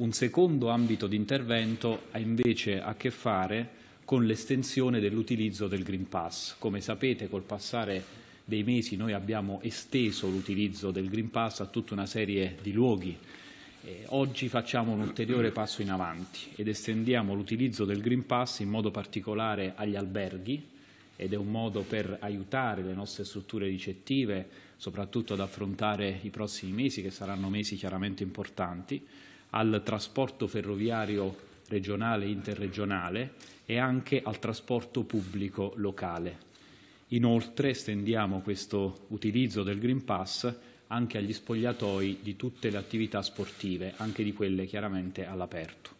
Un secondo ambito di intervento ha invece a che fare con l'estensione dell'utilizzo del Green Pass. Come sapete, col passare dei mesi noi abbiamo esteso l'utilizzo del Green Pass a tutta una serie di luoghi. Eh, oggi facciamo un ulteriore passo in avanti ed estendiamo l'utilizzo del Green Pass in modo particolare agli alberghi ed è un modo per aiutare le nostre strutture ricettive soprattutto ad affrontare i prossimi mesi che saranno mesi chiaramente importanti al trasporto ferroviario regionale e interregionale e anche al trasporto pubblico locale. Inoltre estendiamo questo utilizzo del Green Pass anche agli spogliatoi di tutte le attività sportive, anche di quelle chiaramente all'aperto.